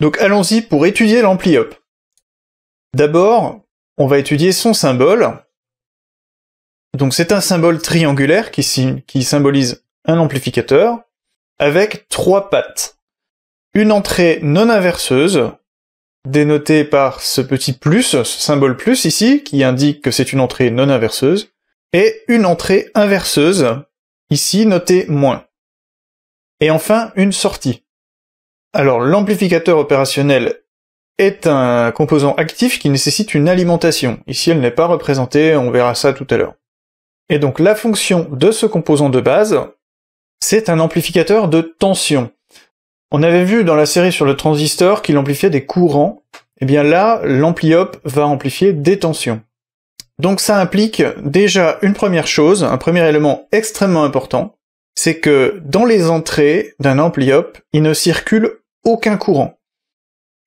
Donc allons-y pour étudier lampli D'abord, on va étudier son symbole. Donc c'est un symbole triangulaire qui, qui symbolise un amplificateur avec trois pattes. Une entrée non inverseuse, dénotée par ce petit plus, ce symbole plus ici, qui indique que c'est une entrée non inverseuse, et une entrée inverseuse, ici notée moins. Et enfin une sortie. Alors l'amplificateur opérationnel est un composant actif qui nécessite une alimentation. Ici elle n'est pas représentée, on verra ça tout à l'heure. Et donc la fonction de ce composant de base, c'est un amplificateur de tension. On avait vu dans la série sur le transistor qu'il amplifiait des courants, et eh bien là l'ampliop va amplifier des tensions. Donc ça implique déjà une première chose, un premier élément extrêmement important, c'est que dans les entrées d'un ampliop, il ne circule aucun courant.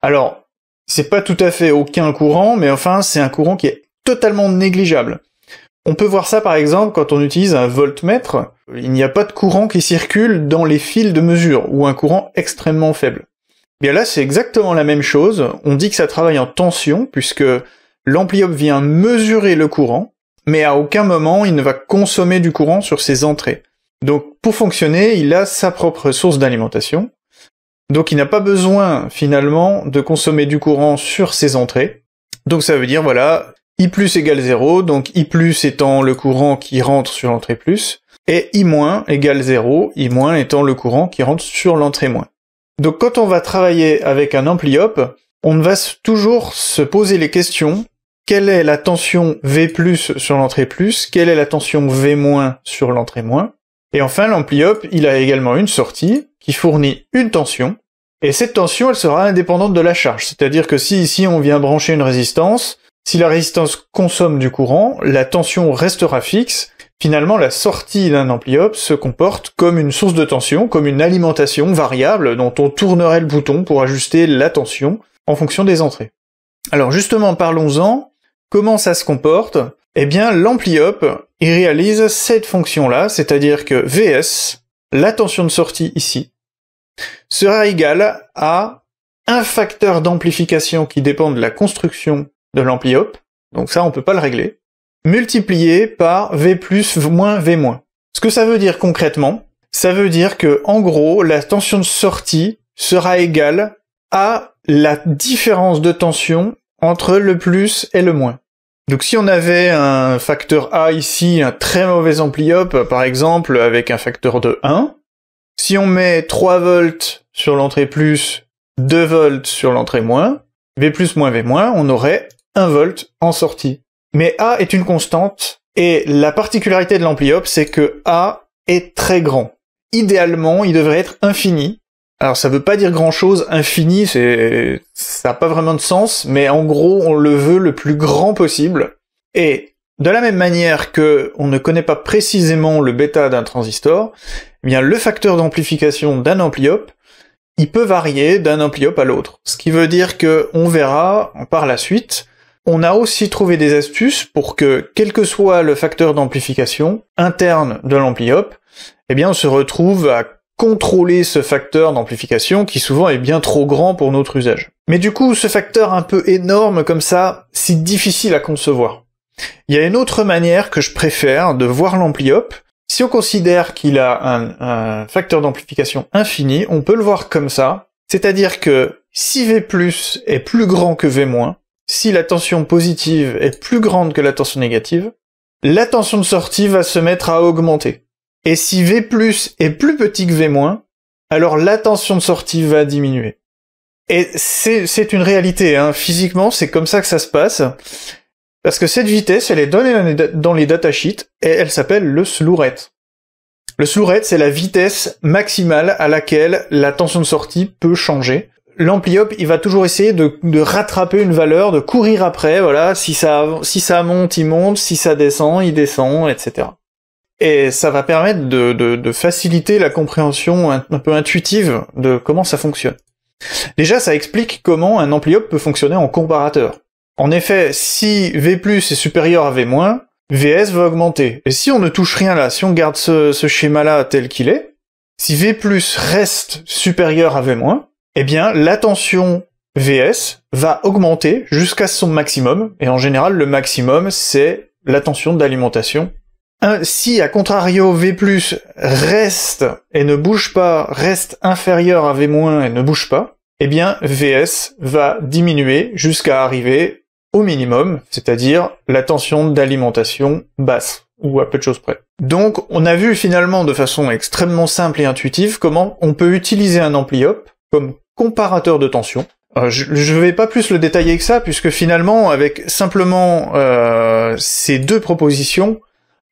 Alors, c'est pas tout à fait aucun courant, mais enfin, c'est un courant qui est totalement négligeable. On peut voir ça par exemple quand on utilise un voltmètre, il n'y a pas de courant qui circule dans les fils de mesure, ou un courant extrêmement faible. Eh bien là, c'est exactement la même chose, on dit que ça travaille en tension, puisque l'ampliop vient mesurer le courant, mais à aucun moment il ne va consommer du courant sur ses entrées. Donc pour fonctionner, il a sa propre source d'alimentation, donc il n'a pas besoin finalement de consommer du courant sur ses entrées. Donc ça veut dire voilà, I plus égale 0, donc I plus étant le courant qui rentre sur l'entrée plus, et I moins égale 0, I moins étant le courant qui rentre sur l'entrée moins. Donc quand on va travailler avec un ampli on va toujours se poser les questions quelle est la tension V plus sur l'entrée plus, quelle est la tension V moins sur l'entrée moins, et enfin l'ampli il a également une sortie, qui fournit une tension, et cette tension, elle sera indépendante de la charge. C'est-à-dire que si ici on vient brancher une résistance, si la résistance consomme du courant, la tension restera fixe. Finalement, la sortie d'un ampliop se comporte comme une source de tension, comme une alimentation variable dont on tournerait le bouton pour ajuster la tension en fonction des entrées. Alors justement, parlons-en. Comment ça se comporte Eh bien, lampli il réalise cette fonction-là, c'est-à-dire que VS, la tension de sortie ici, sera égal à un facteur d'amplification qui dépend de la construction de l'ampli donc ça on peut pas le régler, multiplié par V plus moins V moins. Ce que ça veut dire concrètement, ça veut dire que en gros la tension de sortie sera égale à la différence de tension entre le plus et le moins. Donc si on avait un facteur A ici, un très mauvais ampli par exemple, avec un facteur de 1, si on met 3 volts sur l'entrée plus, 2 volts sur l'entrée moins, V plus moins V moins, on aurait 1 volt en sortie. Mais A est une constante, et la particularité de l'ampli op, c'est que A est très grand. Idéalement, il devrait être infini. Alors ça veut pas dire grand chose, infini, c'est, ça a pas vraiment de sens, mais en gros, on le veut le plus grand possible. Et de la même manière que on ne connaît pas précisément le bêta d'un transistor, eh bien, le facteur d'amplification d'un ampli il peut varier d'un ampli à l'autre. Ce qui veut dire que on verra par la suite, on a aussi trouvé des astuces pour que, quel que soit le facteur d'amplification interne de lampli eh bien, on se retrouve à contrôler ce facteur d'amplification qui souvent est bien trop grand pour notre usage. Mais du coup, ce facteur un peu énorme comme ça, c'est difficile à concevoir. Il y a une autre manière que je préfère de voir lampli si on considère qu'il a un, facteur d'amplification infini, on peut le voir comme ça, c'est-à-dire que si V+, est plus grand que V-, si la tension positive est plus grande que la tension négative, la tension de sortie va se mettre à augmenter. Et si V+, est plus petit que V-, alors la tension de sortie va diminuer. Et c'est une réalité, hein. physiquement c'est comme ça que ça se passe. Parce que cette vitesse, elle est donnée dans les datasheets et elle s'appelle le slew rate. Le slew rate, c'est la vitesse maximale à laquelle la tension de sortie peut changer. lampli il va toujours essayer de, rattraper une valeur, de courir après, voilà, si ça, si ça monte, il monte, si ça descend, il descend, etc. Et ça va permettre de, faciliter la compréhension un, peu intuitive de comment ça fonctionne. Déjà, ça explique comment un ampli peut fonctionner en comparateur. En effet, si V est supérieur à V Vs va augmenter. Et si on ne touche rien là, si on garde ce, schéma-là tel qu'il est, si V reste supérieur à V eh bien, la tension Vs va augmenter jusqu'à son maximum. Et en général, le maximum, c'est la tension d'alimentation si, à contrario, V+, reste et ne bouge pas, reste inférieur à V- et ne bouge pas, eh bien, Vs va diminuer jusqu'à arriver au minimum, c'est-à-dire la tension d'alimentation basse ou à peu de choses près. Donc on a vu finalement de façon extrêmement simple et intuitive comment on peut utiliser un ampli comme comparateur de tension. Euh, je ne vais pas plus le détailler que ça, puisque finalement, avec simplement euh, ces deux propositions,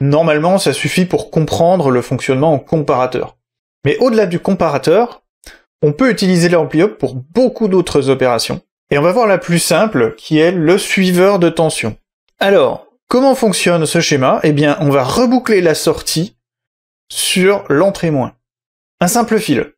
normalement ça suffit pour comprendre le fonctionnement en comparateur. Mais au-delà du comparateur, on peut utiliser lampli pour beaucoup d'autres opérations, et on va voir la plus simple, qui est le suiveur de tension. Alors, comment fonctionne ce schéma Eh bien, on va reboucler la sortie sur l'entrée moins. Un simple fil.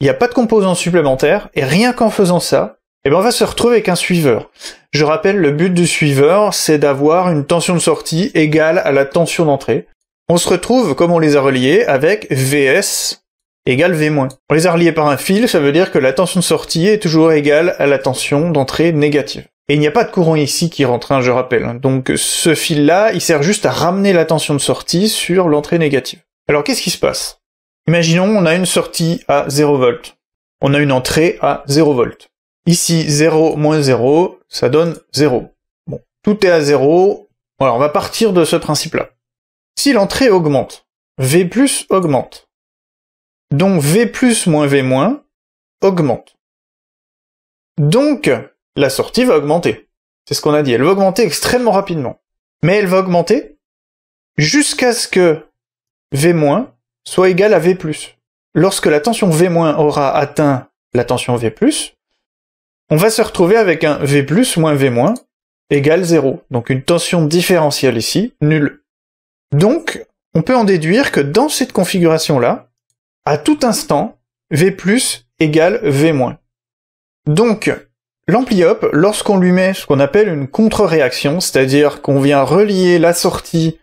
Il n'y a pas de composants supplémentaires, et rien qu'en faisant ça, eh bien on va se retrouver avec un suiveur. Je rappelle, le but du suiveur, c'est d'avoir une tension de sortie égale à la tension d'entrée. On se retrouve, comme on les a reliés, avec VS égale V-. les reliés par un fil, ça veut dire que la tension de sortie est toujours égale à la tension d'entrée négative. Et il n'y a pas de courant ici qui rentre, hein, je rappelle. Donc ce fil-là, il sert juste à ramener la tension de sortie sur l'entrée négative. Alors qu'est-ce qui se passe Imaginons on a une sortie à 0 V. On a une entrée à 0 V. Ici, 0 moins 0, ça donne 0. Bon, tout est à 0. Voilà, on va partir de ce principe-là. Si l'entrée augmente, V plus augmente, donc V plus moins V moins augmente. Donc, la sortie va augmenter. C'est ce qu'on a dit. Elle va augmenter extrêmement rapidement. Mais elle va augmenter jusqu'à ce que V moins soit égal à V plus. Lorsque la tension V moins aura atteint la tension V plus, on va se retrouver avec un V plus moins V moins égale 0. Donc une tension différentielle ici, nulle. Donc, on peut en déduire que dans cette configuration-là, à tout instant, V plus égale V moins. Donc, l'ampliop lorsqu'on lui met ce qu'on appelle une contre-réaction, c'est-à-dire qu'on vient relier la sortie,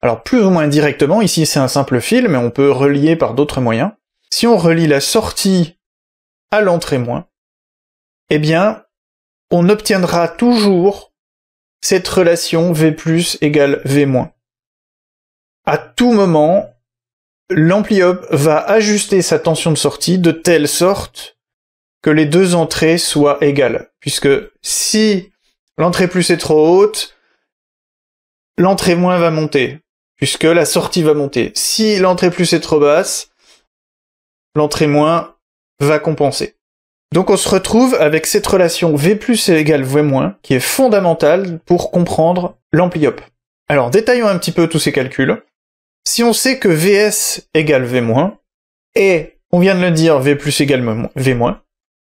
alors plus ou moins directement, ici c'est un simple fil, mais on peut relier par d'autres moyens. Si on relie la sortie à l'entrée moins, eh bien, on obtiendra toujours cette relation V plus égale V moins. À tout moment, lampli va ajuster sa tension de sortie de telle sorte que les deux entrées soient égales. Puisque si l'entrée plus est trop haute, l'entrée moins va monter, puisque la sortie va monter. Si l'entrée plus est trop basse, l'entrée moins va compenser. Donc on se retrouve avec cette relation V plus égale V moins, qui est fondamentale pour comprendre lampli Alors détaillons un petit peu tous ces calculs si on sait que Vs égale V-, et on vient de le dire V plus égale V-,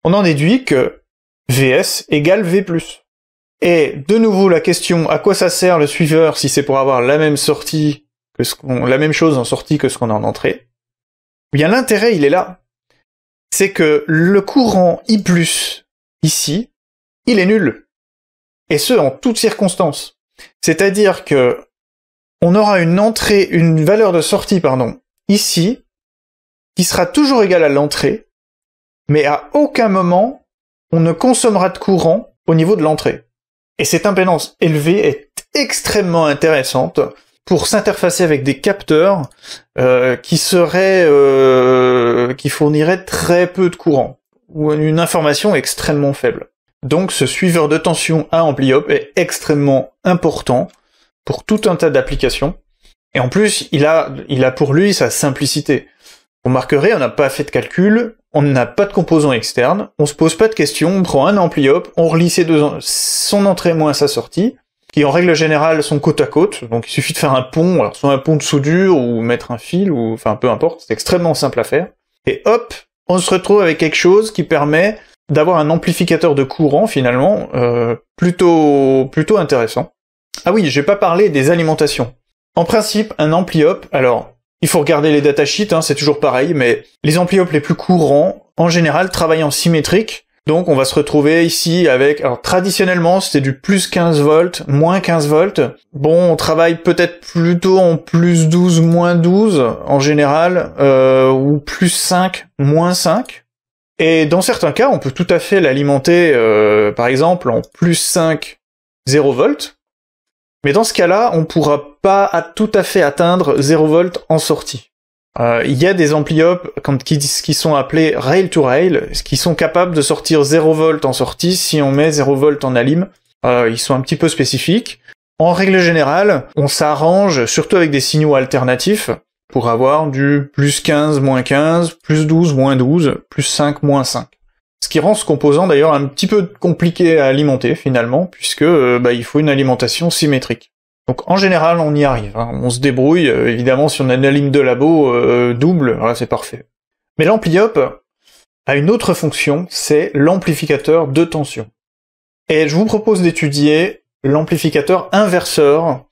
on en déduit que Vs égale V+. Et de nouveau la question, à quoi ça sert le suiveur si c'est pour avoir la même sortie que la même chose en sortie que ce qu'on a en entrée? Eh bien, l'intérêt, il est là. C'est que le courant I+, ici, il est nul. Et ce, en toutes circonstances. C'est-à-dire que on aura une entrée, une valeur de sortie, pardon, ici, qui sera toujours égale à l'entrée, mais à aucun moment on ne consommera de courant au niveau de l'entrée. Et cette impédance élevée est extrêmement intéressante pour s'interfacer avec des capteurs euh, qui seraient euh, qui fourniraient très peu de courant ou une information extrêmement faible. Donc ce suiveur de tension à ampli est extrêmement important pour tout un tas d'applications. Et en plus, il a, il a pour lui sa simplicité. Vous remarquerez, on n'a pas fait de calcul, on n'a pas de composants externes, on se pose pas de questions, on prend un ampli hop, on relie ses deux, son entrée moins sa sortie, qui en règle générale sont côte à côte, donc il suffit de faire un pont, alors soit un pont de soudure ou mettre un fil, ou enfin peu importe, c'est extrêmement simple à faire. Et hop, on se retrouve avec quelque chose qui permet d'avoir un amplificateur de courant finalement euh, plutôt plutôt intéressant. Ah oui, je j'ai pas parlé des alimentations. En principe, un ampli alors, il faut regarder les datasheets, hein, c'est toujours pareil, mais les ampli les plus courants, en général, travaillent en symétrique, donc on va se retrouver ici avec, alors traditionnellement c'était du plus 15 volts, moins 15 volts. Bon, on travaille peut-être plutôt en plus 12, moins 12 en général, euh, ou plus 5, moins 5. Et dans certains cas, on peut tout à fait l'alimenter, euh, par exemple, en plus 5, 0 volts. Mais dans ce cas-là, on pourra pas à tout à fait atteindre 0 v en sortie. Euh, il y a des ampli qui, sont appelés rail to rail, qui sont capables de sortir 0 volt en sortie si on met 0 volt en alim. Euh, ils sont un petit peu spécifiques. En règle générale, on s'arrange, surtout avec des signaux alternatifs, pour avoir du plus 15, moins 15, plus 12, moins 12, plus 5, moins 5. Ce qui rend ce composant d'ailleurs un petit peu compliqué à alimenter finalement, puisque euh, bah, il faut une alimentation symétrique. Donc en général, on y arrive, hein. on se débrouille, euh, évidemment si on a une alim de labo euh, double, c'est parfait. Mais l'ampliop a une autre fonction, c'est l'amplificateur de tension. Et je vous propose d'étudier l'amplificateur inverseur,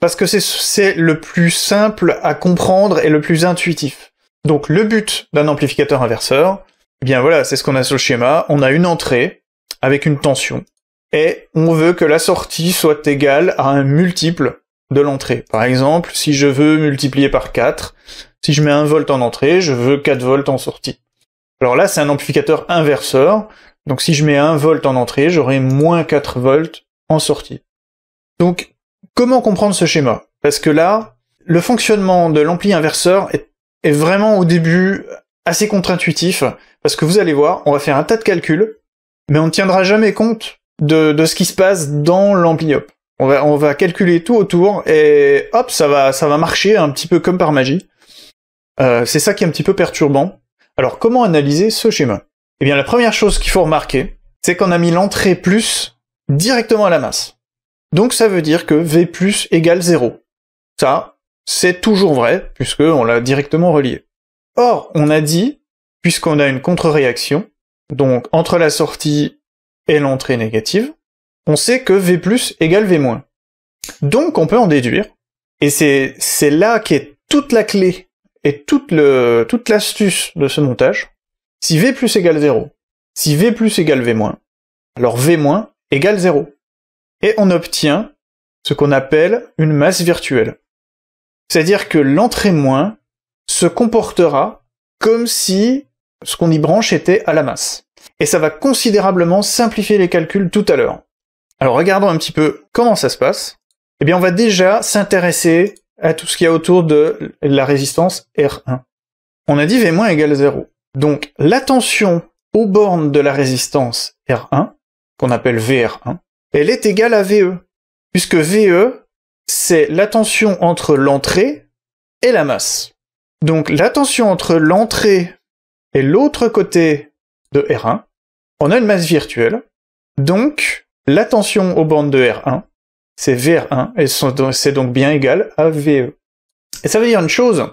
parce que c'est le plus simple à comprendre et le plus intuitif. Donc le but d'un amplificateur inverseur, eh bien voilà, c'est ce qu'on a sur le schéma. On a une entrée avec une tension. Et on veut que la sortie soit égale à un multiple de l'entrée. Par exemple, si je veux multiplier par 4, si je mets 1 volt en entrée, je veux 4 volts en sortie. Alors là, c'est un amplificateur inverseur. Donc si je mets 1 volt en entrée, j'aurai moins 4 volts en sortie. Donc, comment comprendre ce schéma Parce que là, le fonctionnement de l'ampli inverseur est, vraiment au début assez contre-intuitif. Parce que vous allez voir, on va faire un tas de calculs, mais on ne tiendra jamais compte de, ce qui se passe dans l'ampliop. On va, calculer tout autour et hop, ça va, ça va marcher un petit peu comme par magie. Euh, c'est ça qui est un petit peu perturbant. Alors comment analyser ce schéma Eh bien la première chose qu'il faut remarquer, c'est qu'on a mis l'entrée plus directement à la masse. Donc ça veut dire que V plus égale 0. Ça, c'est toujours vrai, puisqu'on l'a directement relié. Or, on a dit puisqu'on a une contre-réaction, donc entre la sortie et l'entrée négative, on sait que V plus égale V moins. Donc on peut en déduire, et c'est, là qu'est toute la clé et toute, toute l'astuce de ce montage, si V plus égale 0, si V plus égale V moins, alors V moins égale 0. Et on obtient ce qu'on appelle une masse virtuelle. C'est-à-dire que l'entrée moins se comportera comme si ce qu'on y branche était à la masse. Et ça va considérablement simplifier les calculs tout à l'heure. Alors regardons un petit peu comment ça se passe. Eh bien on va déjà s'intéresser à tout ce qu'il y a autour de la résistance R1. On a dit V- égale 0. Donc la tension aux bornes de la résistance R1, qu'on appelle VR1, elle est égale à VE, puisque VE, c'est la tension entre l'entrée et la masse. Donc la tension entre l'entrée et l'autre côté de R1, on a une masse virtuelle. Donc, la tension aux bornes de R1, c'est VR1, et c'est donc bien égal à VE. Et ça veut dire une chose,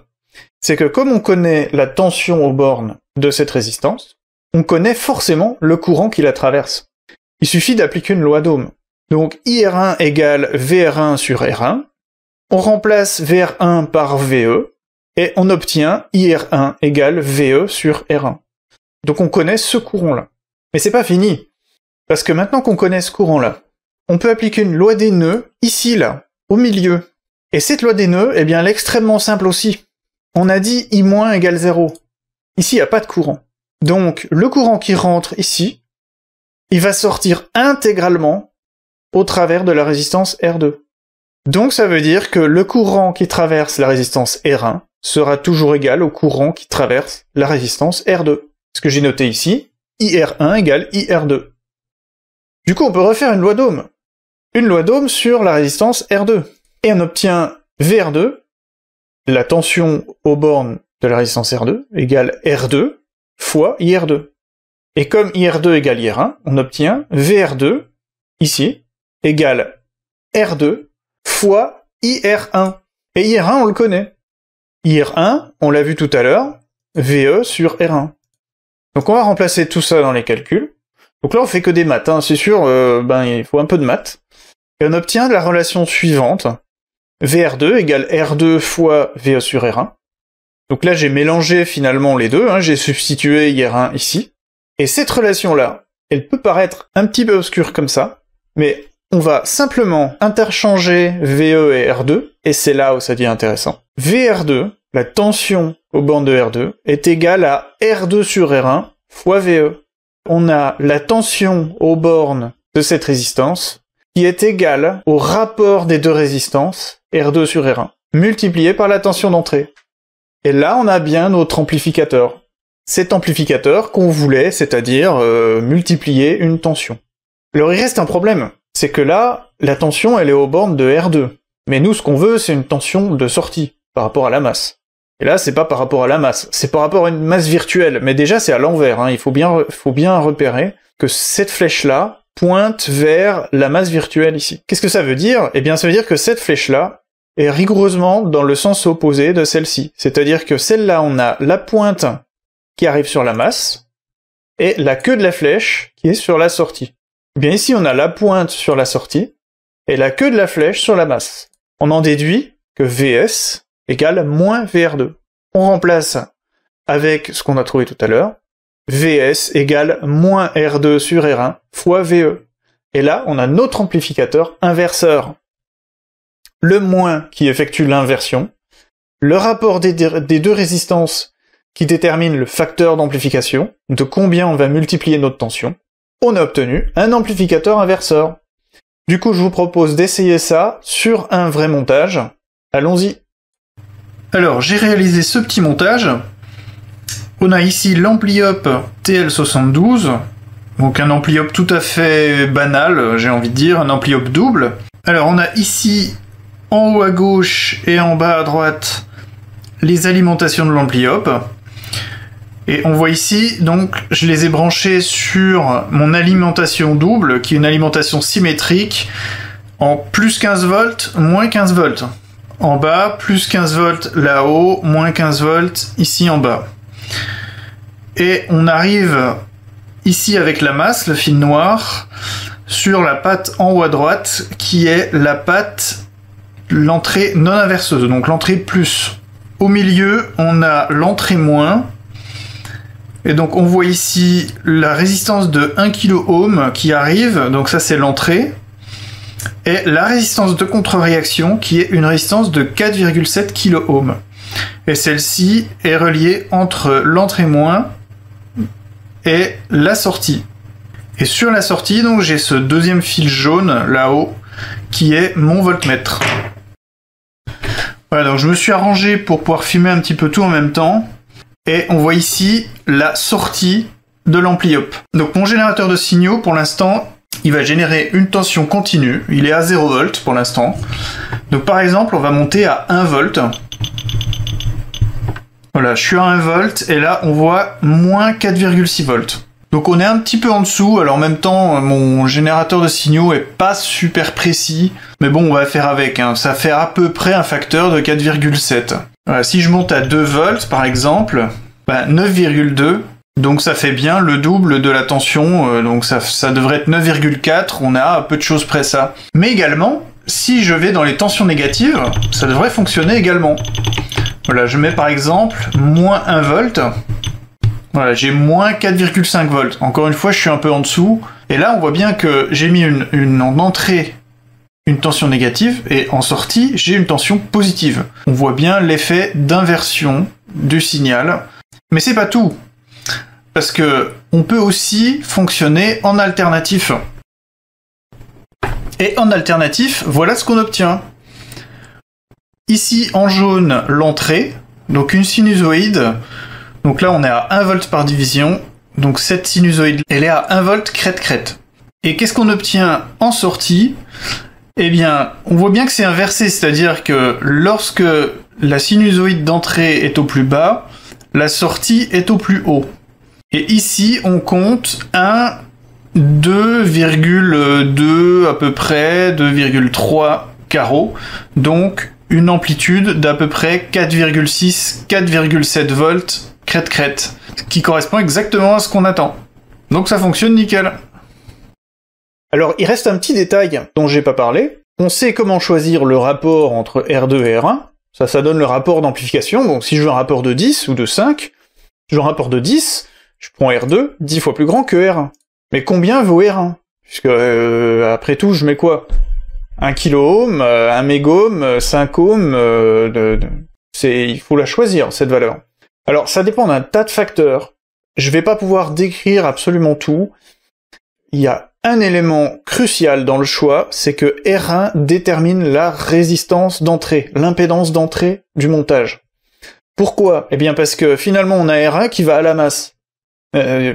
c'est que comme on connaît la tension aux bornes de cette résistance, on connaît forcément le courant qui la traverse. Il suffit d'appliquer une loi d'Ohm. Donc IR1 égale VR1 sur R1, on remplace VR1 par VE, et on obtient IR1 égale VE sur R1. Donc on connaît ce courant-là. Mais c'est pas fini, parce que maintenant qu'on connaît ce courant-là, on peut appliquer une loi des nœuds ici, là, au milieu. Et cette loi des nœuds, eh bien, elle est extrêmement simple aussi. On a dit I- égale 0. Ici, il n'y a pas de courant. Donc, le courant qui rentre ici, il va sortir intégralement au travers de la résistance R2. Donc, ça veut dire que le courant qui traverse la résistance R1, sera toujours égal au courant qui traverse la résistance R2. Ce que j'ai noté ici, IR1 égale IR2. Du coup, on peut refaire une loi d'Ohm. Une loi d'Ohm sur la résistance R2. Et on obtient VR2, la tension aux bornes de la résistance R2, égale R2 fois IR2. Et comme IR2 égale IR1, on obtient VR2, ici, égale R2 fois IR1. Et IR1, on le connaît. IR1, on l'a vu tout à l'heure, VE sur R1. Donc on va remplacer tout ça dans les calculs. Donc là on fait que des maths, hein. c'est sûr, euh, ben il faut un peu de maths. Et on obtient la relation suivante. VR2 égale R2 fois VE sur R1. Donc là j'ai mélangé finalement les deux, hein. j'ai substitué IR1 ici. Et cette relation là, elle peut paraître un petit peu obscure comme ça, mais on va simplement interchanger VE et R2, et c'est là où ça devient intéressant. VR2, la tension aux bornes de R2, est égale à R2 sur R1 fois VE. On a la tension aux bornes de cette résistance qui est égale au rapport des deux résistances, R2 sur R1, multiplié par la tension d'entrée. Et là, on a bien notre amplificateur. Cet amplificateur qu'on voulait, c'est-à-dire euh, multiplier une tension. Alors il reste un problème c'est que là, la tension, elle est aux bornes de R2. Mais nous, ce qu'on veut, c'est une tension de sortie par rapport à la masse. Et là, c'est pas par rapport à la masse, c'est par rapport à une masse virtuelle. Mais déjà, c'est à l'envers. Hein. Il faut bien, faut bien repérer que cette flèche-là pointe vers la masse virtuelle ici. Qu'est-ce que ça veut dire Eh bien, ça veut dire que cette flèche-là est rigoureusement dans le sens opposé de celle-ci. C'est-à-dire que celle-là, on a la pointe qui arrive sur la masse et la queue de la flèche qui est sur la sortie bien ici, on a la pointe sur la sortie et la queue de la flèche sur la masse. On en déduit que VS égale moins VR2. On remplace avec ce qu'on a trouvé tout à l'heure, VS égale moins R2 sur R1 fois VE. Et là, on a notre amplificateur inverseur. Le moins qui effectue l'inversion, le rapport des deux résistances qui détermine le facteur d'amplification, de combien on va multiplier notre tension, on a obtenu un amplificateur inverseur. Du coup, je vous propose d'essayer ça sur un vrai montage. Allons-y. Alors, j'ai réalisé ce petit montage. On a ici lampli TL72, donc un ampli tout à fait banal, j'ai envie de dire, un ampli double. Alors, on a ici, en haut à gauche et en bas à droite, les alimentations de lampli et on voit ici, donc, je les ai branchés sur mon alimentation double, qui est une alimentation symétrique, en plus 15 volts, moins 15 volts. En bas, plus 15 volts là-haut, moins 15 volts ici en bas. Et on arrive ici avec la masse, le fil noir, sur la patte en haut à droite, qui est la patte, l'entrée non inverseuse, donc l'entrée plus. Au milieu, on a l'entrée moins, et donc on voit ici la résistance de 1 kOhm qui arrive, donc ça c'est l'entrée, et la résistance de contre-réaction qui est une résistance de 4,7 kOhm. Et celle-ci est reliée entre l'entrée moins et la sortie. Et sur la sortie, donc j'ai ce deuxième fil jaune là-haut qui est mon voltmètre. Voilà, donc je me suis arrangé pour pouvoir fumer un petit peu tout en même temps. Et on voit ici la sortie de l'ampli Donc mon générateur de signaux, pour l'instant, il va générer une tension continue. Il est à 0 v pour l'instant. Donc par exemple, on va monter à 1 volt. Voilà, je suis à 1 volt et là on voit moins 4,6 volts. Donc on est un petit peu en dessous, alors en même temps mon générateur de signaux est pas super précis, mais bon on va faire avec, hein. ça fait à peu près un facteur de 4,7. Euh, si je monte à 2 volts, par exemple, 9,2, bah, donc ça fait bien le double de la tension, euh, donc ça, devrait être 9,4, on a à peu de choses près ça. Mais également, si je vais dans les tensions négatives, ça devrait fonctionner également. Voilà, je mets par exemple moins 1 volt. Voilà, j'ai moins 4,5 volts. Encore une fois, je suis un peu en dessous. Et là, on voit bien que j'ai mis une, une, une entrée une tension négative et en sortie, j'ai une tension positive. On voit bien l'effet d'inversion du signal. Mais c'est pas tout. Parce que on peut aussi fonctionner en alternatif. Et en alternatif, voilà ce qu'on obtient. Ici en jaune, l'entrée, donc une sinusoïde. Donc là, on est à 1 volt par division. Donc cette sinusoïde, elle est à 1 volt crête crête. Et qu'est-ce qu'on obtient en sortie eh bien, on voit bien que c'est inversé, c'est-à-dire que lorsque la sinusoïde d'entrée est au plus bas, la sortie est au plus haut. Et ici, on compte un 2,2 à peu près, 2,3 carreaux, donc une amplitude d'à peu près 4,6, 4,7 volts crête crête, qui correspond exactement à ce qu'on attend. Donc ça fonctionne nickel. Alors, il reste un petit détail dont j'ai pas parlé. On sait comment choisir le rapport entre R2 et R1. Ça, ça donne le rapport d'amplification. Donc, si je veux un rapport de 10 ou de 5, je veux un rapport de 10, je prends R2 10 fois plus grand que R1. Mais combien vaut R1 Puisque, euh, après tout, je mets quoi Un kiloohm, euh, un mégohm, 5 Ohm... de, c'est, il faut la choisir, cette valeur. Alors, ça dépend d'un tas de facteurs. Je vais pas pouvoir décrire absolument tout. Il y a un élément crucial dans le choix, c'est que R1 détermine la résistance d'entrée, l'impédance d'entrée du montage. Pourquoi Eh bien parce que finalement on a R1 qui va à la masse. Euh,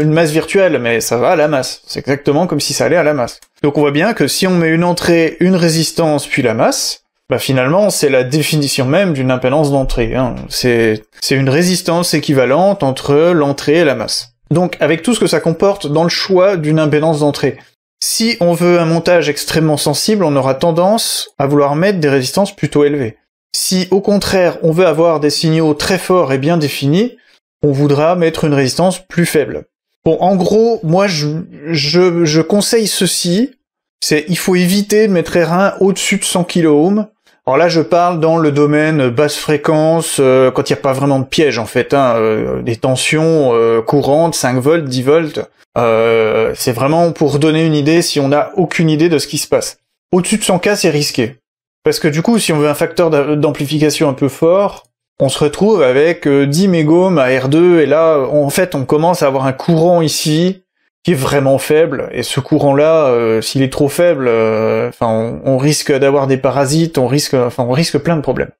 une masse virtuelle, mais ça va à la masse. C'est exactement comme si ça allait à la masse. Donc on voit bien que si on met une entrée, une résistance, puis la masse, bah finalement c'est la définition même d'une impédance d'entrée. Hein. C'est une résistance équivalente entre l'entrée et la masse. Donc avec tout ce que ça comporte dans le choix d'une impédance d'entrée. Si on veut un montage extrêmement sensible, on aura tendance à vouloir mettre des résistances plutôt élevées. Si au contraire on veut avoir des signaux très forts et bien définis, on voudra mettre une résistance plus faible. Bon, en gros, moi je, je, je conseille ceci, c'est il faut éviter de mettre r au-dessus de 100 kOhm, alors là, je parle dans le domaine basse fréquence, euh, quand il n'y a pas vraiment de piège en fait, hein, euh, des tensions euh, courantes, 5 volts, 10 volts. c'est vraiment pour donner une idée si on n'a aucune idée de ce qui se passe. Au-dessus de 100K, c'est risqué. Parce que du coup, si on veut un facteur d'amplification un peu fort, on se retrouve avec 10 mégohms à R2, et là, en fait, on commence à avoir un courant ici, vraiment faible. Et ce courant-là, euh, s'il est trop faible, euh, enfin, on, risque d'avoir des parasites, on risque, enfin, on risque plein de problèmes.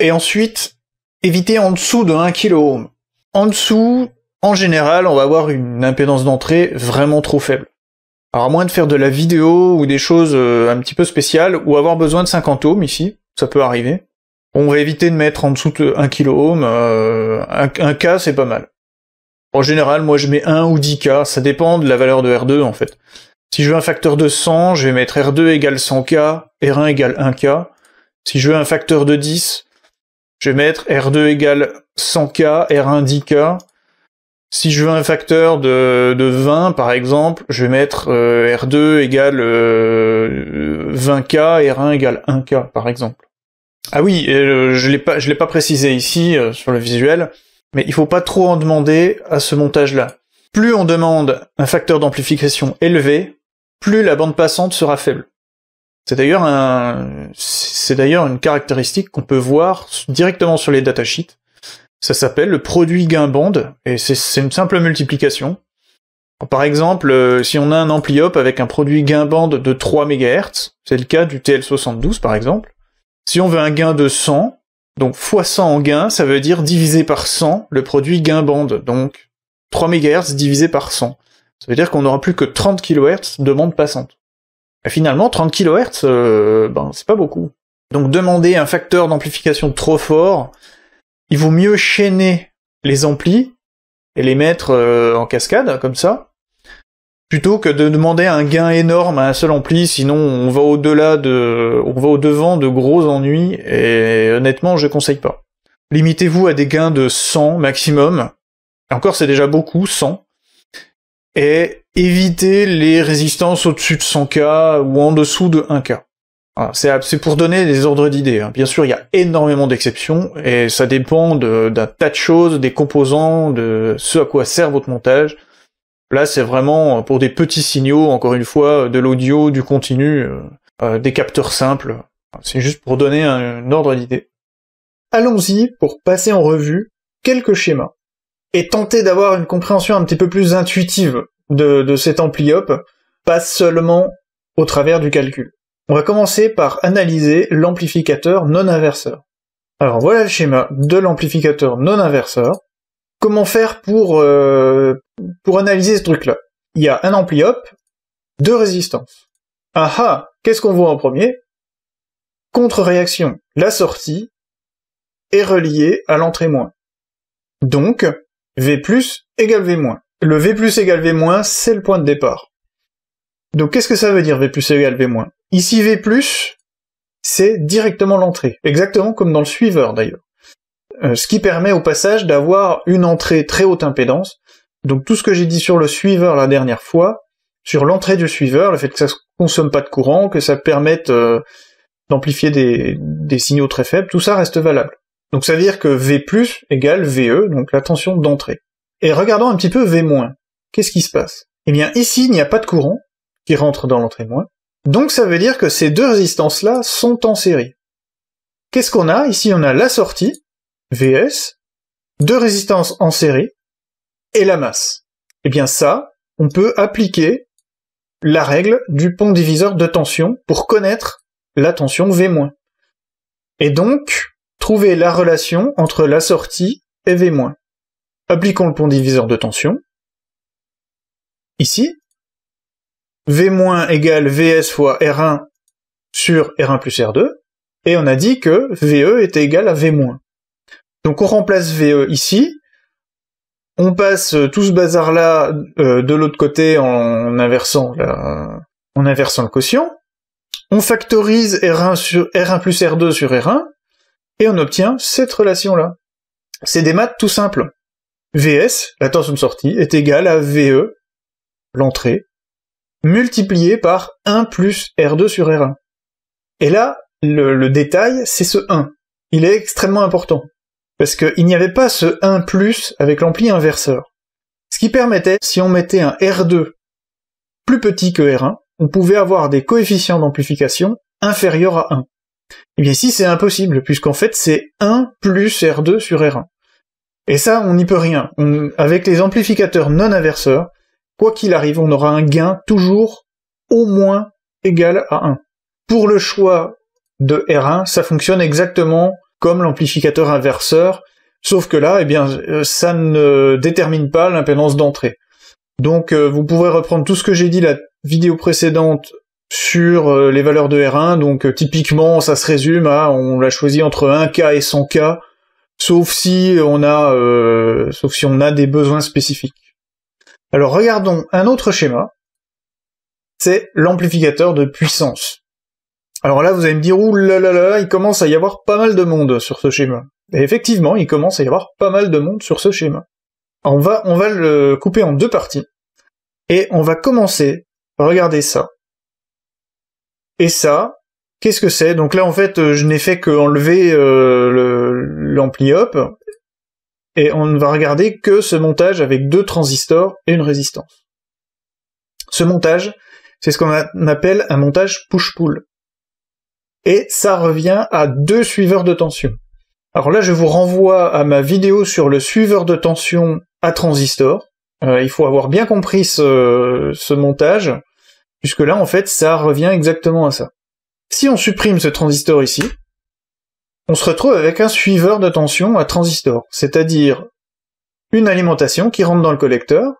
Et ensuite, éviter en dessous de 1 kOhm. En dessous, en général, on va avoir une impédance d'entrée vraiment trop faible. Alors à moins de faire de la vidéo ou des choses euh, un petit peu spéciales, ou avoir besoin de 50 ohms ici, ça peut arriver. On va éviter de mettre en dessous de 1 kOhm, un, cas c'est pas mal. En général, moi, je mets 1 ou 10K. Ça dépend de la valeur de R2, en fait. Si je veux un facteur de 100, je vais mettre R2 égale 100K, R1 égale 1K. Si je veux un facteur de 10, je vais mettre R2 égale 100K, R1 10K. Si je veux un facteur de, 20, par exemple, je vais mettre euh, R2 égale 20K, euh, R1 égale 1K, par exemple. Ah oui, euh, je ne l'ai pas précisé ici sur le visuel. Mais il faut pas trop en demander à ce montage-là. Plus on demande un facteur d'amplification élevé, plus la bande passante sera faible. C'est d'ailleurs un, c'est d'ailleurs une caractéristique qu'on peut voir directement sur les datasheets. Ça s'appelle le produit gain bande, et c'est une simple multiplication. Par exemple, euh, si on a un ampli avec un produit gain bande de 3 MHz, c'est le cas du TL72 par exemple, si on veut un gain de 100, donc fois 100 en gain, ça veut dire divisé par 100 le produit gain bande. Donc 3 MHz divisé par 100. Ça veut dire qu'on n'aura plus que 30 kHz de bande passante. Et finalement, 30 kHz, euh, ben, c'est pas beaucoup. Donc demander un facteur d'amplification trop fort, il vaut mieux chaîner les amplis et les mettre euh, en cascade, comme ça, plutôt que de demander un gain énorme à un seul ampli, sinon on va au-delà de, on va au-devant de gros ennuis, et honnêtement, je conseille pas. Limitez-vous à des gains de 100 maximum. Encore, c'est déjà beaucoup, 100. Et évitez les résistances au-dessus de 100K ou en dessous de 1K. c'est pour donner des ordres d'idées. Hein. Bien sûr, il y a énormément d'exceptions, et ça dépend d'un tas de choses, des composants, de ce à quoi sert votre montage, Là, c'est vraiment euh, pour des petits signaux, encore une fois, euh, de l'audio, du continu, euh, des capteurs simples. C'est juste pour donner un, ordre d'idée. Allons-y pour passer en revue quelques schémas et tenter d'avoir une compréhension un petit peu plus intuitive de, de cet ampliope, pas seulement au travers du calcul. On va commencer par analyser l'amplificateur non inverseur. Alors voilà le schéma de l'amplificateur non inverseur comment faire pour, euh, pour analyser ce truc-là Il y a un ampli op deux résistances. Ah ah, qu'est-ce qu'on voit en premier Contre-réaction. La sortie est reliée à l'entrée moins. Donc, V plus égale V moins. Le V plus égale V moins, c'est le point de départ. Donc qu'est-ce que ça veut dire V plus égale V moins Ici V plus, c'est directement l'entrée, exactement comme dans le suiveur d'ailleurs. Euh, ce qui permet au passage d'avoir une entrée très haute impédance. Donc tout ce que j'ai dit sur le suiveur la dernière fois, sur l'entrée du suiveur, le fait que ça ne consomme pas de courant, que ça permette euh, d'amplifier des, des, signaux très faibles, tout ça reste valable. Donc ça veut dire que V+, égale VE, donc la tension d'entrée. Et regardons un petit peu V-. Qu'est-ce qui se passe Eh bien ici, il n'y a pas de courant qui rentre dans l'entrée moins. Donc ça veut dire que ces deux résistances-là sont en série. Qu'est-ce qu'on a Ici, on a la sortie, VS, deux résistances en série et la masse. Eh bien ça, on peut appliquer la règle du pont diviseur de tension pour connaître la tension V-. Et donc, trouver la relation entre la sortie et V-. Appliquons le pont diviseur de tension. Ici, V- égale VS fois R1 sur R1 plus R2, et on a dit que VE était égal à V-. Donc on remplace VE ici. On passe euh, tout ce bazar-là euh, de l'autre côté en inversant, en inversant le quotient. On factorise R1, sur, R1 plus R2 sur R1, et on obtient cette relation-là. C'est des maths tout simples. VS, la tension de sortie, est égale à VE, l'entrée, multiplié par 1 plus R2 sur R1. Et là, le détail, c'est ce 1. Il est extrêmement important parce qu'il n'y avait pas ce 1 plus avec l'ampli inverseur. Ce qui permettait, si on mettait un R2 plus petit que R1, on pouvait avoir des coefficients d'amplification inférieurs à 1. et eh bien ici c'est impossible, puisqu'en fait c'est 1 plus R2 sur R1. Et ça, on n'y peut rien. avec les amplificateurs non inverseurs, quoi qu'il arrive, on aura un gain toujours au moins égal à 1. Pour le choix de R1, ça fonctionne exactement comme l'amplificateur inverseur, sauf que là, eh bien, euh, ça ne détermine pas l'impédance d'entrée. Donc euh, vous pouvez reprendre tout ce que j'ai dit la vidéo précédente sur euh, les valeurs de R1, donc typiquement ça se résume à on l'a choisi entre 1K et 100K, sauf si on a sauf si on a des besoins spécifiques. Alors regardons un autre schéma, c'est l'amplificateur de puissance. Alors là, vous allez me dire, ouh là là là, il commence à y avoir pas mal de monde sur ce schéma. Et effectivement, il commence à y avoir pas mal de monde sur ce schéma. On va, on va le couper en deux parties. Et on va commencer, regardez ça. Et ça, qu'est-ce que c'est Donc là, en fait, euh, je n'ai fait que enlever euh, l'ampli op Et on ne va regarder que ce montage avec deux transistors et une résistance. Ce montage, c'est ce qu'on appelle un montage push-pull et ça revient à deux suiveurs de tension. Alors là, je vous renvoie à ma vidéo sur le suiveur de tension à transistor. Euh, il faut avoir bien compris ce, ce montage, puisque là, en fait, ça revient exactement à ça. Si on supprime ce transistor ici, on se retrouve avec un suiveur de tension à transistor, c'est-à-dire une alimentation qui rentre dans le collecteur,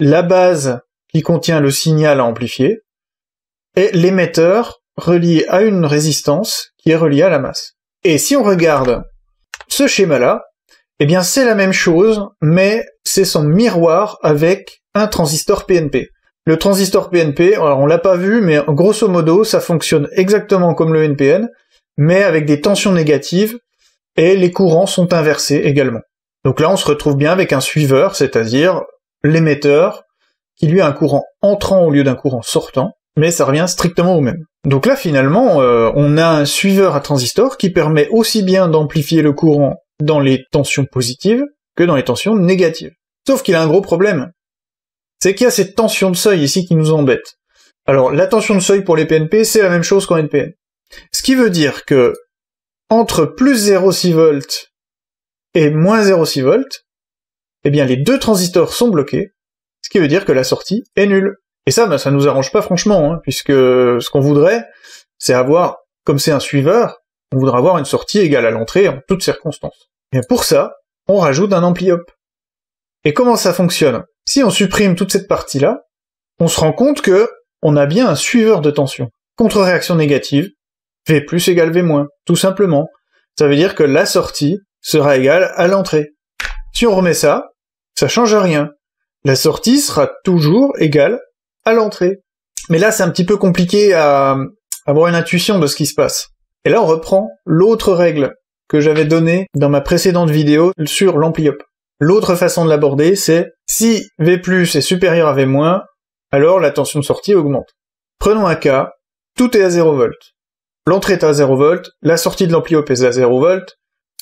la base qui contient le signal à amplifier, et l'émetteur relié à une résistance qui est reliée à la masse. Et si on regarde ce schéma-là, eh bien c'est la même chose, mais c'est son miroir avec un transistor PNP. Le transistor PNP, alors on l'a pas vu, mais grosso modo, ça fonctionne exactement comme le NPN, mais avec des tensions négatives, et les courants sont inversés également. Donc là, on se retrouve bien avec un suiveur, c'est-à-dire l'émetteur, qui lui a un courant entrant au lieu d'un courant sortant, mais ça revient strictement au même. Donc là, finalement, euh, on a un suiveur à transistor qui permet aussi bien d'amplifier le courant dans les tensions positives que dans les tensions négatives. Sauf qu'il a un gros problème. C'est qu'il y a cette tension de seuil ici qui nous embête. Alors, la tension de seuil pour les PNP, c'est la même chose qu'en NPN. Ce qui veut dire que entre plus 0,6 volts et moins 0,6 volts, eh bien, les deux transistors sont bloqués, ce qui veut dire que la sortie est nulle. Et ça, bah, ça nous arrange pas franchement, hein, puisque ce qu'on voudrait, c'est avoir, comme c'est un suiveur, on voudrait avoir une sortie égale à l'entrée en toutes circonstances. Et pour ça, on rajoute un ampli Et comment ça fonctionne Si on supprime toute cette partie-là, on se rend compte que on a bien un suiveur de tension. Contre-réaction négative, V plus égale V moins, tout simplement. Ça veut dire que la sortie sera égale à l'entrée. Si on remet ça, ça change rien. La sortie sera toujours égale à l'entrée. Mais là, c'est un petit peu compliqué à, avoir une intuition de ce qui se passe. Et là, on reprend l'autre règle que j'avais donnée dans ma précédente vidéo sur lampli L'autre façon de l'aborder, c'est si V+, est supérieur à V-, alors la tension de sortie augmente. Prenons un cas, tout est à 0 V. L'entrée est à 0 V, la sortie de lampli op est à 0 V,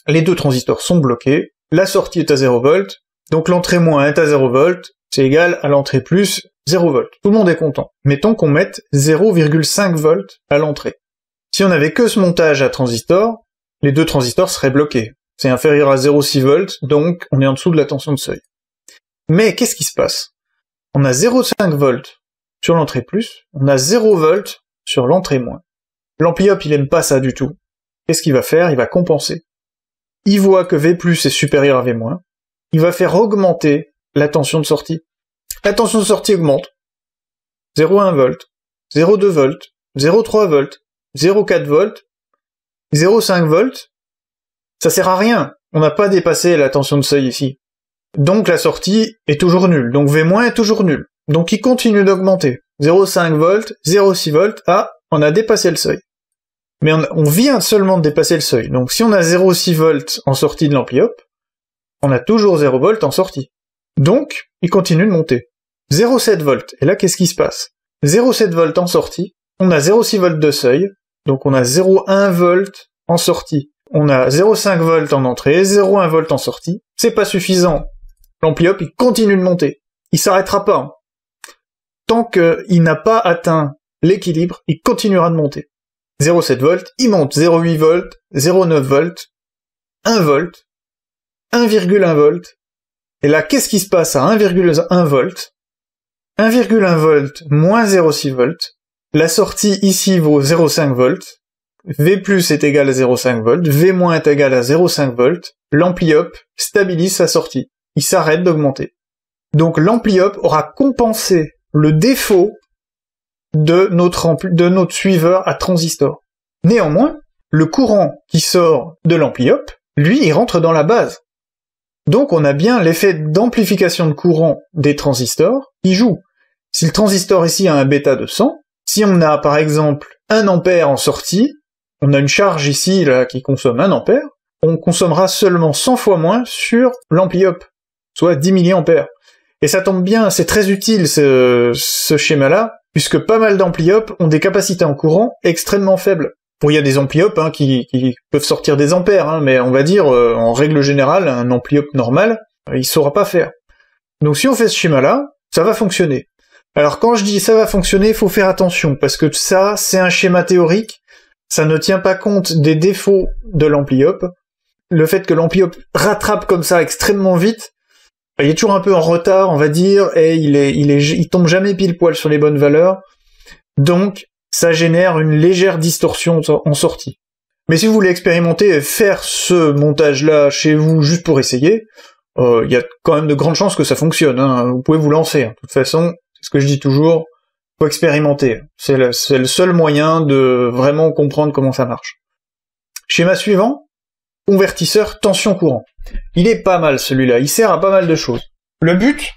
les deux transistors sont bloqués, la sortie est à 0 volt, donc l'entrée moins est à 0 volt, c'est égal à l'entrée plus 0 volts. Tout le monde est content. Mettons qu'on mette 0,5 volts à l'entrée. Si on n'avait que ce montage à transistor, les deux transistors seraient bloqués. C'est inférieur à 0,6 volts, donc on est en dessous de la tension de seuil. Mais qu'est-ce qui se passe On a 0,5 volts sur l'entrée plus, on a 0 volts sur l'entrée moins. lampli il aime pas ça du tout. Qu'est-ce qu'il va faire Il va compenser. Il voit que V plus est supérieur à V moins. Il va faire augmenter la tension de sortie. La tension de sortie augmente. 0,1 V, 0,2 V, 0,3 V, 0,4 V, 0,5 V. Ça sert à rien. On n'a pas dépassé la tension de seuil ici. Donc la sortie est toujours nulle. Donc V- est toujours nulle. Donc il continue d'augmenter. 0,5 v 0,6 volts, ah, on a dépassé le seuil. Mais on, vient seulement de dépasser le seuil. Donc si on a 0,6 volts en sortie de l'ampli-hop, on a toujours 0 v en sortie. Donc, il continue de monter. 0,7 volts. Et là, qu'est-ce qui se passe 0,7 volts en sortie, on a 0,6 volts de seuil, donc on a 0,1 volt en sortie. On a 0,5 volts en entrée, 0,1 volt en sortie. C'est pas suffisant. L'ampli il continue de monter. Il s'arrêtera pas. Hein. Tant qu'il n'a pas atteint l'équilibre, il continuera de monter. 0,7 volts, il monte 0,8 volts, 0,9 volts, 1 volt, 1,1 volt, et là, qu'est-ce qui se passe à 1,1 volt 1,1 volt moins 0,6 V. La sortie ici vaut 0,5 V. V plus est égal à 0,5 V. V moins est égal à 0,5 V. L'ampli-up stabilise sa sortie. Il s'arrête d'augmenter. Donc l'ampli-up aura compensé le défaut de notre, suiveur à transistor. Néanmoins, le courant qui sort de l'ampli-up, lui, il rentre dans la base. Donc on a bien l'effet d'amplification de courant des transistors qui joue. Si le transistor ici a un bêta de 100, si on a par exemple 1 ampère en sortie, on a une charge ici là qui consomme 1 ampère, on consommera seulement 100 fois moins sur l'ampli-up, soit 10 milliampères. Et ça tombe bien, c'est très utile ce, schéma-là, puisque pas mal dampli ont des capacités en courant extrêmement faibles. Bon, il y a des ampliopes hein, qui, peuvent sortir des ampères, hein, mais on va dire, euh, en règle générale, un ampli normal, euh, il saura pas faire. Donc si on fait ce schéma-là, ça va fonctionner. Alors quand je dis ça va fonctionner, il faut faire attention, parce que ça, c'est un schéma théorique, ça ne tient pas compte des défauts de lampli Le fait que lampli rattrape comme ça extrêmement vite, il est toujours un peu en retard, on va dire, et il, est, il, est, il tombe jamais pile poil sur les bonnes valeurs. Donc, ça génère une légère distorsion en sortie. Mais si vous voulez expérimenter et faire ce montage-là chez vous juste pour essayer, il euh, y a quand même de grandes chances que ça fonctionne. Hein. Vous pouvez vous lancer. Hein. De toute façon, c'est ce que je dis toujours, faut expérimenter. C'est le, seul moyen de vraiment comprendre comment ça marche. Schéma suivant, convertisseur tension courant. Il est pas mal celui-là, il sert à pas mal de choses. Le but,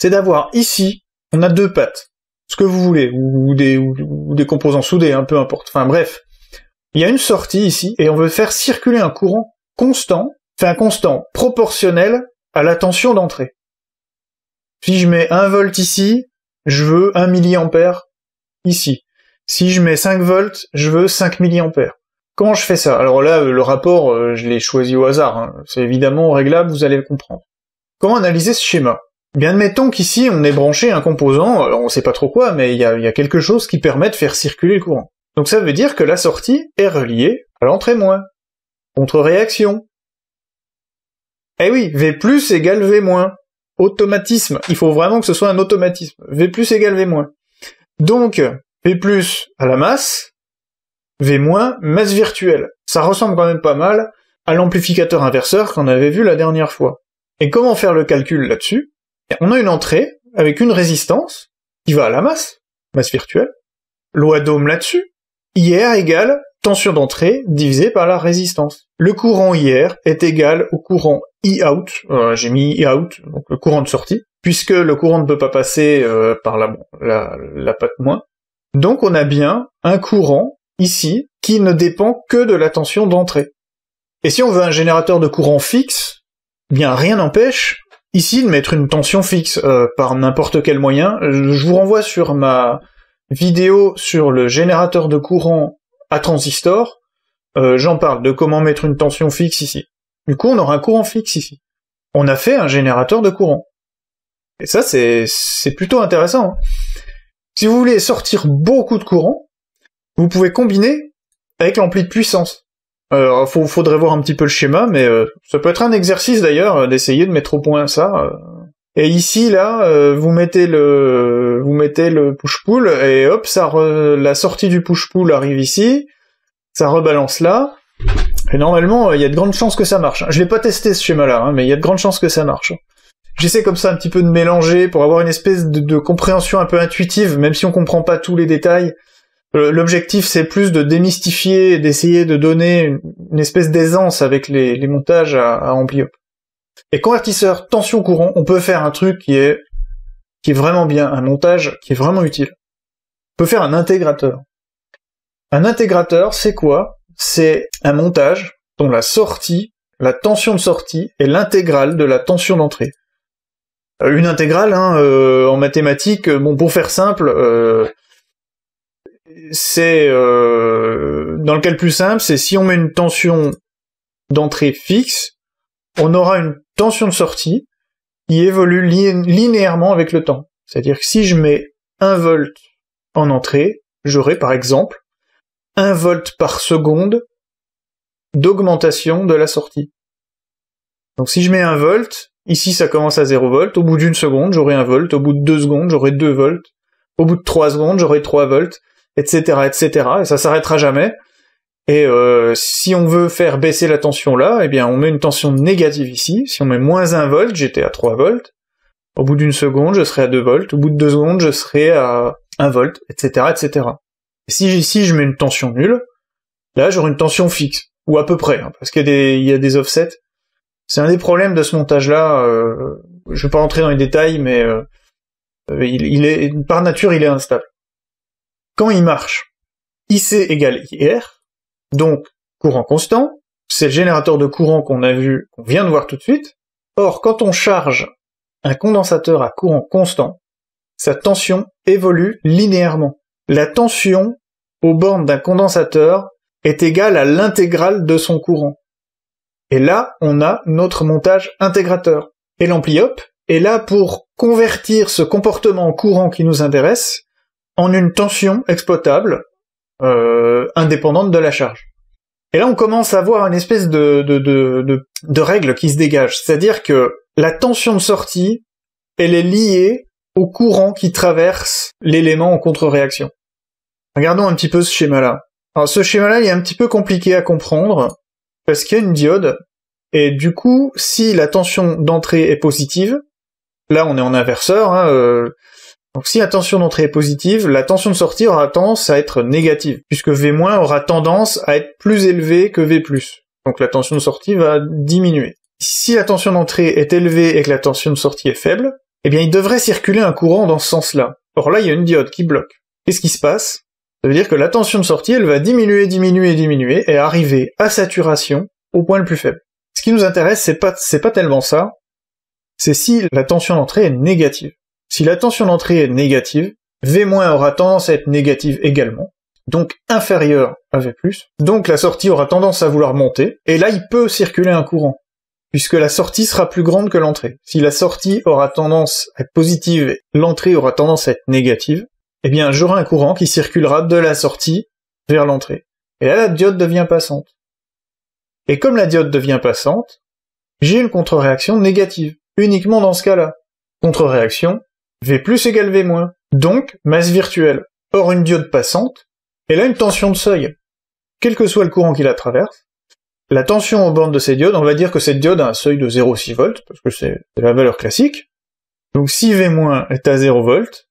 c'est d'avoir ici, on a deux pattes ce que vous voulez, ou, des, composants soudés, un hein, peu importe. Enfin bref, il y a une sortie ici, et on veut faire circuler un courant constant, enfin constant, proportionnel à la tension d'entrée. Si je mets 1 volt ici, je veux 1 milliampère ici. Si je mets 5 volts, je veux 5 milliampères. Comment je fais ça Alors là, euh, le rapport, euh, je l'ai choisi au hasard. Hein. C'est évidemment réglable, vous allez le comprendre. Comment analyser ce schéma Bien admettons qu'ici on ait branché un composant, on euh, on sait pas trop quoi, mais il y y a, quelque chose qui permet de faire circuler le courant. Donc ça veut dire que la sortie est reliée à l'entrée moins. Contre-réaction. Eh oui, V plus égale V moins. Automatisme. Il faut vraiment que ce soit un automatisme. V plus égale V moins. Donc, V plus à la masse, V moins masse virtuelle. Ça ressemble quand même pas mal à l'amplificateur inverseur qu'on avait vu la dernière fois. Et comment faire le calcul là-dessus on a une entrée avec une résistance qui va à la masse, masse virtuelle. Loi d'Ohm là-dessus. IR égale tension d'entrée divisée par la résistance. Le courant IR est égal au courant I out. Euh, j'ai mis I out, donc le courant de sortie, puisque le courant ne peut pas passer euh, par la, la, patte moins. Donc on a bien un courant ici qui ne dépend que de la tension d'entrée. Et si on veut un générateur de courant fixe, bien rien n'empêche Ici, de mettre une tension fixe euh, par n'importe quel moyen, je vous renvoie sur ma vidéo sur le générateur de courant à transistor, euh, j'en parle de comment mettre une tension fixe ici. Du coup, on aura un courant fixe ici. On a fait un générateur de courant. Et ça, c'est, plutôt intéressant. Hein. Si vous voulez sortir beaucoup de courant, vous pouvez combiner avec l'ampli de puissance. Euh, il faudrait voir un petit peu le schéma, mais euh, ça peut être un exercice d'ailleurs euh, d'essayer de mettre au point ça. Euh. Et ici là, vous mettez le, vous mettez le push pull et hop, ça la sortie du push pull arrive ici, ça rebalance là. Et normalement, il y a de grandes chances que ça marche. Je l'ai pas testé ce schéma là, hein, mais il y a de grandes chances que ça marche. J'essaie comme ça un petit peu de mélanger pour avoir une espèce de, de compréhension un peu intuitive, même si on comprend pas tous les détails. L'objectif, c'est plus de démystifier, d'essayer de donner une espèce d'aisance avec les, montages à, à Ampliop. Et convertisseur, tension courant, on peut faire un truc qui est qui est vraiment bien, un montage qui est vraiment utile. On peut faire un intégrateur. Un intégrateur, c'est quoi C'est un montage dont la sortie, la tension de sortie est l'intégrale de la tension d'entrée. Euh, une intégrale, hein, euh, en mathématiques, euh, bon, pour faire simple, euh, c'est euh, dans le cas le plus simple, c'est si on met une tension d'entrée fixe, on aura une tension de sortie qui évolue linéairement avec le temps. C'est-à-dire que si je mets 1 volt en entrée, j'aurai par exemple 1 volt par seconde d'augmentation de la sortie. Donc si je mets 1 volt, ici ça commence à 0 volt, au bout d'une seconde j'aurai 1 volt, au bout de 2 secondes j'aurai 2 volts, au bout de 3 secondes j'aurai 3 volts, etc., etc. Et ça s'arrêtera jamais. Et euh, si on veut faire baisser la tension là, eh bien on met une tension négative ici. Si on met moins 1 volt, j'étais à 3 volts. Au bout d'une seconde, je serai à 2 volts. Au bout de deux secondes, je serai à 1 volt, etc., etc. Et si ici je mets une tension nulle, là j'aurai une tension fixe, ou à peu près, hein, parce qu'il y, a des, il y a des offsets. C'est un des problèmes de ce montage-là. Euh, je vais pas rentrer dans les détails, mais euh, il est par nature il est instable quand il marche, IC égale IR, donc courant constant, c'est le générateur de courant qu'on a vu, qu'on vient de voir tout de suite. Or, quand on charge un condensateur à courant constant, sa tension évolue linéairement. La tension aux bornes d'un condensateur est égale à l'intégrale de son courant. Et là, on a notre montage intégrateur. Et lampli est là pour convertir ce comportement en courant qui nous intéresse en une tension exploitable euh, indépendante de la charge. Et là, on commence à voir une espèce de, de, règle qui se dégage, c'est-à-dire que la tension de sortie, elle est liée au courant qui traverse l'élément en contre-réaction. Regardons un petit peu ce schéma-là. Alors ce schéma-là, il est un petit peu compliqué à comprendre, parce qu'il y a une diode, et du coup, si la tension d'entrée est positive, là on est en inverseur, hein, euh, donc si la tension d'entrée est positive, la tension de sortie aura tendance à être négative, puisque V- aura tendance à être plus élevée que V+. Donc la tension de sortie va diminuer. Si la tension d'entrée est élevée et que la tension de sortie est faible, eh bien il devrait circuler un courant dans ce sens-là. Or là, il y a une diode qui bloque. Qu'est-ce qui se passe Ça veut dire que la tension de sortie, elle va diminuer, diminuer, diminuer, et arriver à saturation, au point le plus faible. Ce qui nous intéresse, c'est pas, c'est pas tellement ça, c'est si la tension d'entrée est négative. Si la tension d'entrée est négative, V- aura tendance à être négative également, donc inférieure à V+, donc la sortie aura tendance à vouloir monter, et là il peut circuler un courant, puisque la sortie sera plus grande que l'entrée. Si la sortie aura tendance à être positive et l'entrée aura tendance à être négative, eh bien j'aurai un courant qui circulera de la sortie vers l'entrée. Et là la diode devient passante. Et comme la diode devient passante, j'ai une contre-réaction négative, uniquement dans ce cas-là. Contre-réaction V plus égale V moins, donc masse virtuelle. Or une diode passante, elle a une tension de seuil. Quel que soit le courant qui la traverse, la tension aux bornes de ces diodes, on va dire que cette diode a un seuil de 0,6 volts, parce que c'est la valeur classique. Donc si V- est à 0 volts,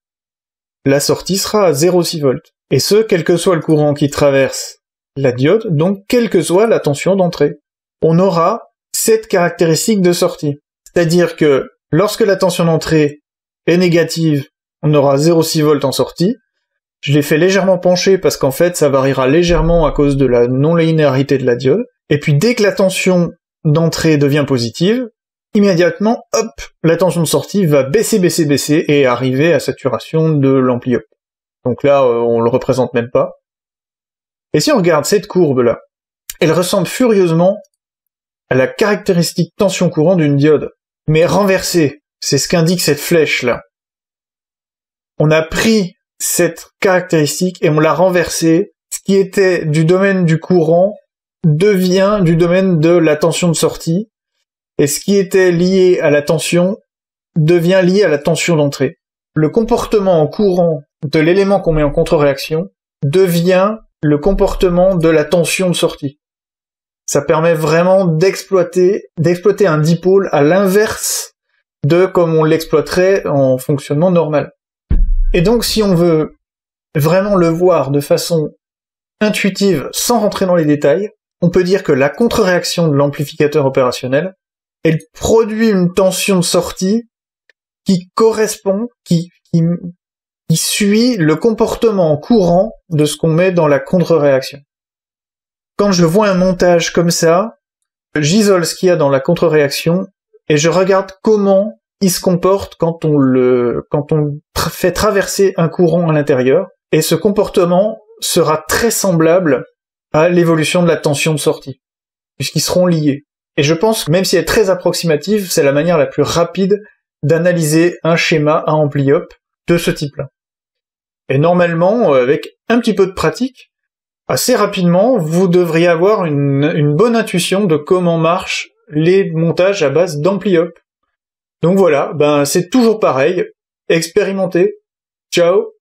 la sortie sera à 0,6 volts. Et ce, quel que soit le courant qui traverse la diode, donc quelle que soit la tension d'entrée. On aura cette caractéristique de sortie. C'est-à-dire que lorsque la tension d'entrée est négative, on aura 0,6 volts en sortie. Je l'ai fait légèrement pencher parce qu'en fait ça variera légèrement à cause de la non-linéarité de la diode. Et puis dès que la tension d'entrée devient positive, immédiatement, hop, la tension de sortie va baisser, baisser, baisser et arriver à saturation de l'ampli Donc là, euh, on le représente même pas. Et si on regarde cette courbe-là, elle ressemble furieusement à la caractéristique tension courant d'une diode, mais renversée. C'est ce qu'indique cette flèche-là. On a pris cette caractéristique et on l'a renversée. Ce qui était du domaine du courant devient du domaine de la tension de sortie. Et ce qui était lié à la tension devient lié à la tension d'entrée. Le comportement en courant de l'élément qu'on met en contre-réaction devient le comportement de la tension de sortie. Ça permet vraiment d'exploiter, d'exploiter un dipôle à l'inverse de comme on l'exploiterait en fonctionnement normal. Et donc si on veut vraiment le voir de façon intuitive sans rentrer dans les détails, on peut dire que la contre-réaction de l'amplificateur opérationnel, elle produit une tension de sortie qui correspond, qui, qui, suit le comportement courant de ce qu'on met dans la contre-réaction. Quand je vois un montage comme ça, j'isole ce qu'il y a dans la contre-réaction et je regarde comment il se comporte quand on le quand on fait traverser un courant à l'intérieur et ce comportement sera très semblable à l'évolution de la tension de sortie puisqu'ils seront liés. Et je pense que même si elle est très approximative, c'est la manière la plus rapide d'analyser un schéma à ampli de ce type-là. Et normalement, euh, avec un petit peu de pratique, assez rapidement, vous devriez avoir une bonne intuition de comment marche les montages à base d'ampli-up. Donc voilà, ben c'est toujours pareil, expérimentez. Ciao